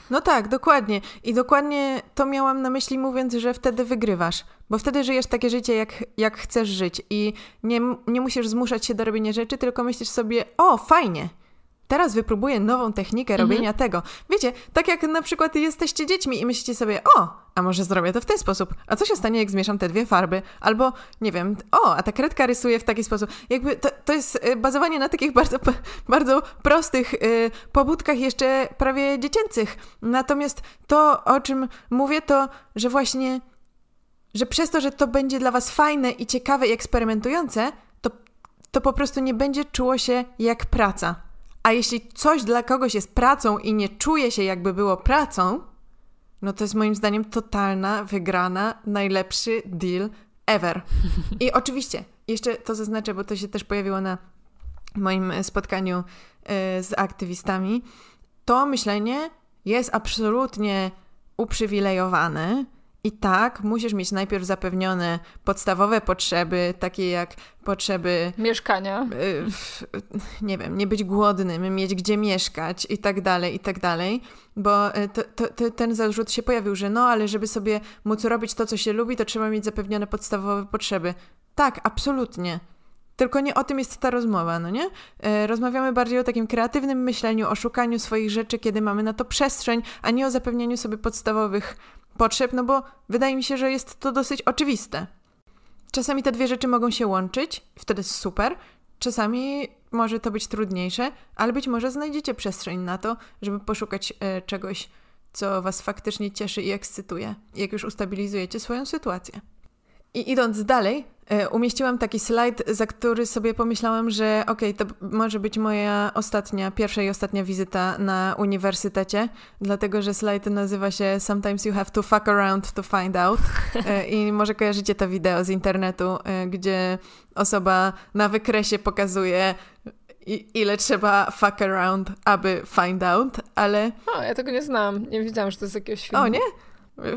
No tak, dokładnie. I dokładnie to miałam na myśli, mówiąc, że wtedy wygrywasz, bo wtedy żyjesz takie życie, jak, jak chcesz żyć i nie, nie musisz zmuszać się do robienia rzeczy, tylko myślisz sobie, o, fajnie, teraz wypróbuję nową technikę mhm. robienia mhm. tego. Wiecie, tak jak na przykład jesteście dziećmi i myślicie sobie, o, a może zrobię to w ten sposób? A co się stanie, jak zmieszam te dwie farby? Albo, nie wiem, o, a ta kredka rysuje w taki sposób. Jakby to, to jest y, bazowanie na takich bardzo, bardzo prostych y, pobudkach, jeszcze prawie dziecięcych. Natomiast to, o czym mówię, to, że właśnie, że przez to, że to będzie dla Was fajne i ciekawe i eksperymentujące, to, to po prostu nie będzie czuło się jak praca. A jeśli coś dla kogoś jest pracą i nie czuje się, jakby było pracą, no to jest moim zdaniem totalna, wygrana, najlepszy deal ever. I oczywiście, jeszcze to zaznaczę, bo to się też pojawiło na moim e, spotkaniu e, z aktywistami. To myślenie jest absolutnie uprzywilejowane i tak musisz mieć najpierw zapewnione podstawowe potrzeby, takie jak potrzeby mieszkania. Y, nie wiem, nie być głodnym, mieć gdzie mieszkać i tak dalej, i tak dalej, bo y, to, to, to, ten zarzut się pojawił, że no, ale żeby sobie móc robić to, co się lubi, to trzeba mieć zapewnione podstawowe potrzeby. Tak, absolutnie. Tylko nie o tym jest ta rozmowa, no nie? Y, rozmawiamy bardziej o takim kreatywnym myśleniu, o szukaniu swoich rzeczy, kiedy mamy na to przestrzeń, a nie o zapewnieniu sobie podstawowych potrzeb, no bo wydaje mi się, że jest to dosyć oczywiste. Czasami te dwie rzeczy mogą się łączyć, wtedy jest super, czasami może to być trudniejsze, ale być może znajdziecie przestrzeń na to, żeby poszukać e, czegoś, co Was faktycznie cieszy i ekscytuje, jak już ustabilizujecie swoją sytuację. I idąc dalej, e, umieściłam taki slajd, za który sobie pomyślałam, że okej, okay, to może być moja ostatnia, pierwsza i ostatnia wizyta na uniwersytecie, dlatego że slajd nazywa się Sometimes you have to fuck around to find out. E, I może kojarzycie to wideo z internetu, e, gdzie osoba na wykresie pokazuje ile trzeba fuck around, aby find out, ale... O, ja tego nie znam, nie wiedziałam, że to jest jakiegoś filmu. O, nie?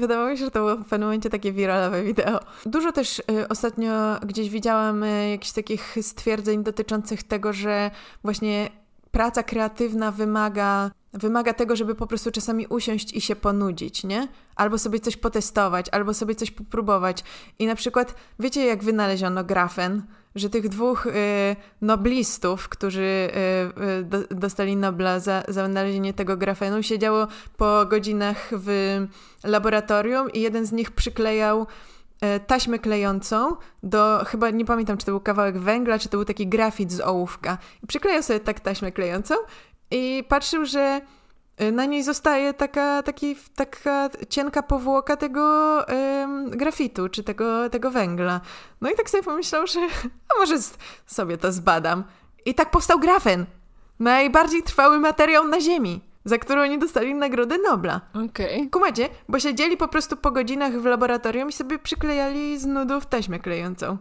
Wydawało mi się, że to było w pewnym momencie takie wiralowe wideo. Dużo też y, ostatnio gdzieś widziałam y, jakichś takich stwierdzeń dotyczących tego, że właśnie praca kreatywna wymaga wymaga tego, żeby po prostu czasami usiąść i się ponudzić, nie? Albo sobie coś potestować, albo sobie coś popróbować. I na przykład, wiecie jak wynaleziono grafen? że tych dwóch y, noblistów, którzy y, y, dostali Nobla za, za znalezienie tego grafenu, siedziało po godzinach w laboratorium i jeden z nich przyklejał taśmę klejącą do, chyba nie pamiętam, czy to był kawałek węgla, czy to był taki grafit z ołówka. I przyklejał sobie tak taśmę klejącą i patrzył, że Y, na niej zostaje taka, taki, taka cienka powłoka tego ym, grafitu, czy tego, tego węgla. No i tak sobie pomyślał, że a może sobie to zbadam. I tak powstał grafen. Najbardziej trwały materiał na Ziemi za który oni dostali Nagrodę Nobla. Okej. Okay. Kumacie? Bo siedzieli po prostu po godzinach w laboratorium i sobie przyklejali z nudów taśmę klejącą.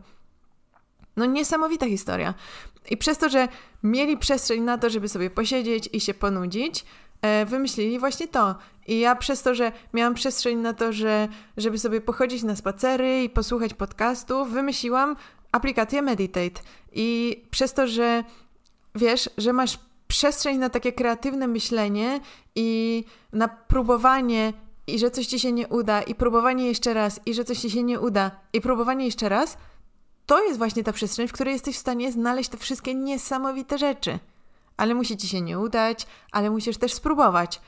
No niesamowita historia. I przez to, że mieli przestrzeń na to, żeby sobie posiedzieć i się ponudzić, E, wymyślili właśnie to. I ja przez to, że miałam przestrzeń na to, że, żeby sobie pochodzić na spacery i posłuchać podcastów, wymyśliłam aplikację Meditate. I przez to, że wiesz, że masz przestrzeń na takie kreatywne myślenie i na próbowanie i że coś ci się nie uda i próbowanie jeszcze raz i że coś ci się nie uda i próbowanie jeszcze raz, to jest właśnie ta przestrzeń, w której jesteś w stanie znaleźć te wszystkie niesamowite rzeczy ale musi ci się nie udać, ale musisz też spróbować.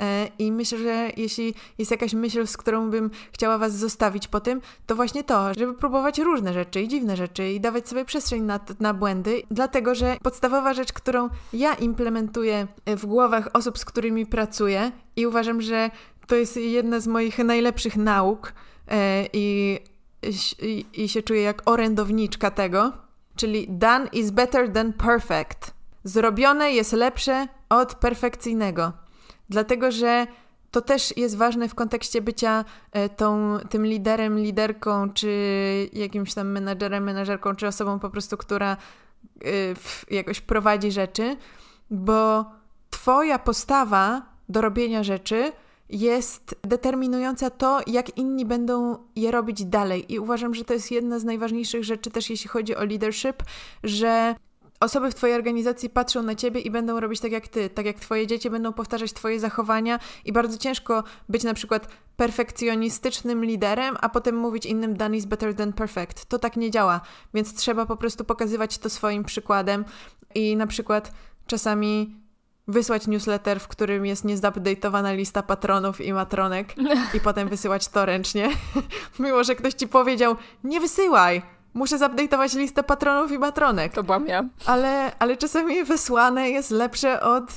E, I myślę, że jeśli jest jakaś myśl, z którą bym chciała Was zostawić po tym, to właśnie to, żeby próbować różne rzeczy i dziwne rzeczy i dawać sobie przestrzeń na, na błędy, dlatego że podstawowa rzecz, którą ja implementuję e, w głowach osób, z którymi pracuję i uważam, że to jest jedna z moich najlepszych nauk e, i, i, i się czuję jak orędowniczka tego, czyli done is better than perfect. Zrobione jest lepsze od perfekcyjnego, dlatego że to też jest ważne w kontekście bycia e, tą, tym liderem, liderką, czy jakimś tam menadżerem, menadżerką, czy osobą po prostu, która e, jakoś prowadzi rzeczy, bo Twoja postawa do robienia rzeczy jest determinująca to, jak inni będą je robić dalej. I uważam, że to jest jedna z najważniejszych rzeczy też, jeśli chodzi o leadership, że osoby w Twojej organizacji patrzą na Ciebie i będą robić tak jak Ty, tak jak Twoje dzieci będą powtarzać Twoje zachowania i bardzo ciężko być na przykład perfekcjonistycznym liderem, a potem mówić innym done is better than perfect. To tak nie działa, więc trzeba po prostu pokazywać to swoim przykładem i na przykład czasami wysłać newsletter, w którym jest niezupdate'owana lista patronów i matronek i potem wysyłać to ręcznie. Mimo, że ktoś Ci powiedział, nie wysyłaj, muszę zupdate'ować listę patronów i patronek. To byłam ja. Ale, ale czasami wysłane jest lepsze od y,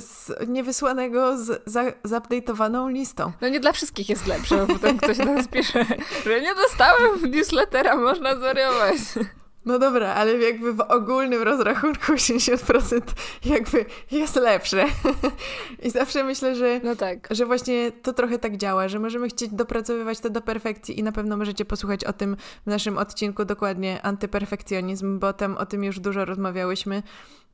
z niewysłanego z za, zupdate'owaną listą. No nie dla wszystkich jest lepsze, bo tam ktoś nam nas pisze, że nie dostałem newslettera, można zoriować. No dobra, ale jakby w ogólnym rozrachunku 80% jakby jest lepsze. I zawsze myślę, że, no tak. że właśnie to trochę tak działa, że możemy chcieć dopracowywać to do perfekcji i na pewno możecie posłuchać o tym w naszym odcinku dokładnie antyperfekcjonizm, bo tam o tym już dużo rozmawiałyśmy,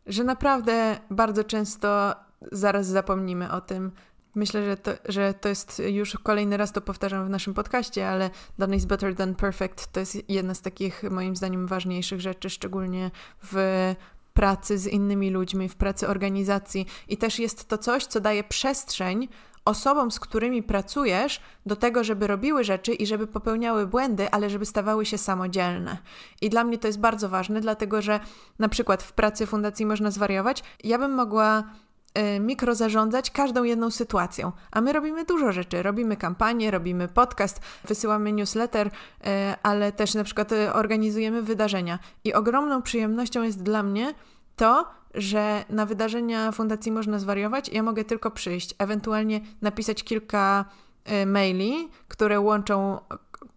że naprawdę bardzo często zaraz zapomnimy o tym, Myślę, że to, że to jest już kolejny raz to powtarzam w naszym podcaście, ale Done is Better Than Perfect to jest jedna z takich moim zdaniem ważniejszych rzeczy, szczególnie w pracy z innymi ludźmi, w pracy organizacji. I też jest to coś, co daje przestrzeń osobom, z którymi pracujesz, do tego, żeby robiły rzeczy i żeby popełniały błędy, ale żeby stawały się samodzielne. I dla mnie to jest bardzo ważne, dlatego że na przykład w pracy fundacji można zwariować. Ja bym mogła Y, mikrozarządzać każdą jedną sytuacją. A my robimy dużo rzeczy. Robimy kampanię, robimy podcast, wysyłamy newsletter, y, ale też na przykład y, organizujemy wydarzenia. I ogromną przyjemnością jest dla mnie to, że na wydarzenia fundacji można zwariować. Ja mogę tylko przyjść, ewentualnie napisać kilka maili, które łączą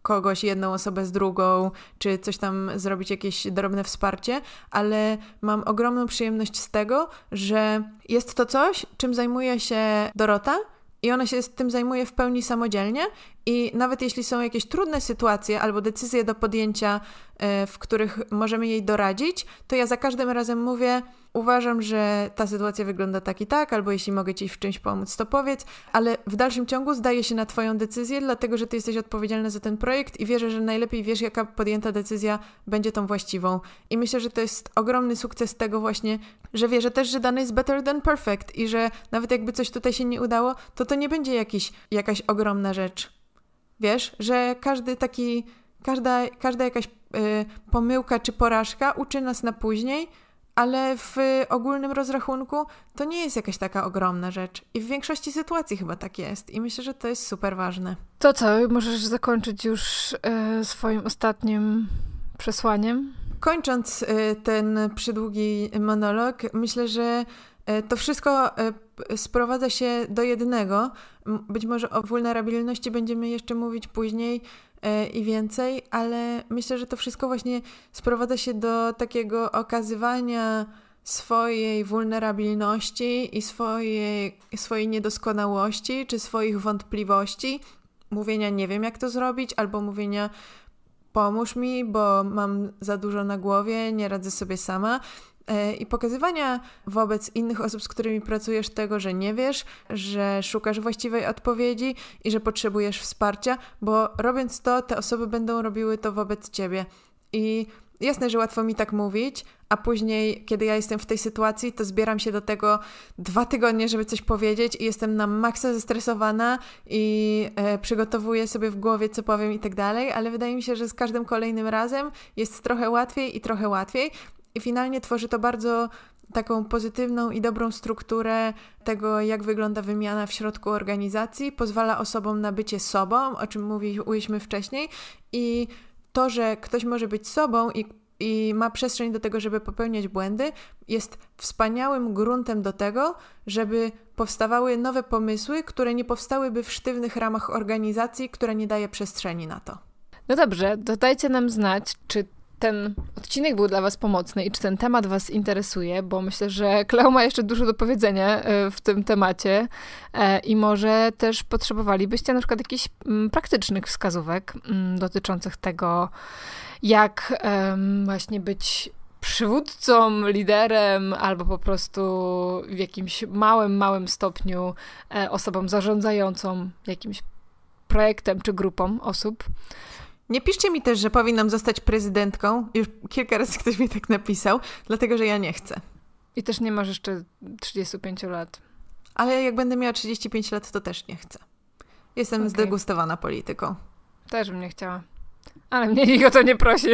kogoś, jedną osobę z drugą, czy coś tam zrobić, jakieś drobne wsparcie, ale mam ogromną przyjemność z tego, że jest to coś, czym zajmuje się Dorota. I ona się tym zajmuje w pełni samodzielnie, i nawet jeśli są jakieś trudne sytuacje albo decyzje do podjęcia, e, w których możemy jej doradzić, to ja za każdym razem mówię: uważam, że ta sytuacja wygląda tak i tak, albo jeśli mogę ci w czymś pomóc, to powiedz, ale w dalszym ciągu zdaję się na twoją decyzję, dlatego że ty jesteś odpowiedzialny za ten projekt i wierzę, że najlepiej wiesz, jaka podjęta decyzja będzie tą właściwą. I myślę, że to jest ogromny sukces tego właśnie, że wierzę też, że dane jest better than perfect i że nawet jakby coś tutaj się nie udało, to to nie będzie jakiś, jakaś ogromna rzecz. Wiesz, że każdy taki, każda, każda jakaś y, pomyłka czy porażka uczy nas na później, ale w y, ogólnym rozrachunku to nie jest jakaś taka ogromna rzecz. I w większości sytuacji chyba tak jest. I myślę, że to jest super ważne. To co, możesz zakończyć już y, swoim ostatnim przesłaniem? Kończąc y, ten przydługi monolog, myślę, że E, to wszystko e, sprowadza się do jednego. Być może o wulnerabilności będziemy jeszcze mówić później e, i więcej, ale myślę, że to wszystko właśnie sprowadza się do takiego okazywania swojej wulnerabilności i swojej, swojej niedoskonałości czy swoich wątpliwości, mówienia nie wiem jak to zrobić, albo mówienia pomóż mi, bo mam za dużo na głowie, nie radzę sobie sama. E, i pokazywania wobec innych osób, z którymi pracujesz, tego, że nie wiesz, że szukasz właściwej odpowiedzi i że potrzebujesz wsparcia, bo robiąc to, te osoby będą robiły to wobec ciebie. I jasne, że łatwo mi tak mówić, a później, kiedy ja jestem w tej sytuacji, to zbieram się do tego dwa tygodnie, żeby coś powiedzieć, i jestem na maksa zestresowana i e, przygotowuję sobie w głowie, co powiem i tak dalej, ale wydaje mi się, że z każdym kolejnym razem jest trochę łatwiej i trochę łatwiej. I finalnie tworzy to bardzo taką pozytywną i dobrą strukturę tego, jak wygląda wymiana w środku organizacji. Pozwala osobom na bycie sobą, o czym mówiliśmy wcześniej. I to, że ktoś może być sobą i, i ma przestrzeń do tego, żeby popełniać błędy, jest wspaniałym gruntem do tego, żeby powstawały nowe pomysły, które nie powstałyby w sztywnych ramach organizacji, która nie daje przestrzeni na to. No dobrze, dodajcie nam znać, czy ten odcinek był dla Was pomocny i czy ten temat Was interesuje, bo myślę, że Kleo ma jeszcze dużo do powiedzenia e, w tym temacie e, i może też potrzebowalibyście na przykład jakichś mm, praktycznych wskazówek mm, dotyczących tego, jak właśnie być przywódcą, liderem, albo po prostu w jakimś małym, małym stopniu e, osobą zarządzającą jakimś projektem czy grupą osób. Nie piszcie mi też, że powinnam zostać prezydentką. Już kilka razy ktoś mi tak napisał, dlatego że ja nie chcę. I też nie masz jeszcze 35 lat. Ale jak będę miała 35 lat, to też nie chcę. Jestem okay. zdegustowana polityką. Też bym nie chciała. Ale mnie nikt o to nie prosi.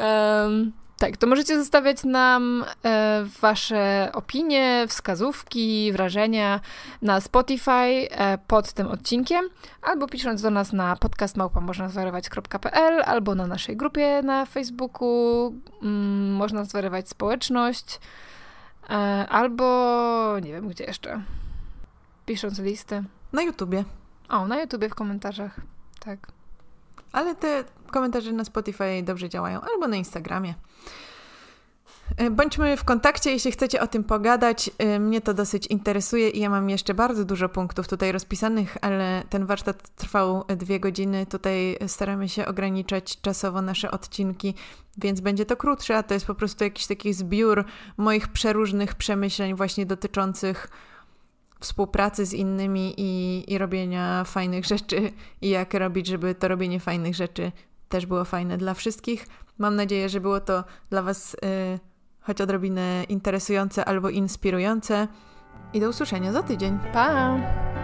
um, Tak, to możecie zostawiać nam e, wasze opinie, wskazówki, wrażenia na Spotify e, pod tym odcinkiem, albo pisząc do nas na podcastmałpa.pl, albo na naszej grupie na Facebooku mm, Można Zwarywać Społeczność e, albo nie wiem gdzie jeszcze. Pisząc listy. Na YouTubie. O, na YouTubie w komentarzach, tak. Ale te komentarze na Spotify dobrze działają, albo na Instagramie. E, bądźmy w kontakcie, jeśli chcecie o tym pogadać. E, mnie to dosyć interesuje i ja mam jeszcze bardzo dużo punktów tutaj rozpisanych, ale ten warsztat trwał dwie godziny. Tutaj staramy się ograniczać czasowo nasze odcinki, więc będzie to krótsze, a to jest po prostu jakiś taki zbiór moich przeróżnych przemyśleń właśnie dotyczących współpracy z innymi i, i robienia fajnych rzeczy i jak robić, żeby to robienie fajnych rzeczy też było fajne dla wszystkich. Mam nadzieję, że było to dla Was y, choć odrobinę interesujące albo inspirujące. I do usłyszenia za tydzień. Pa!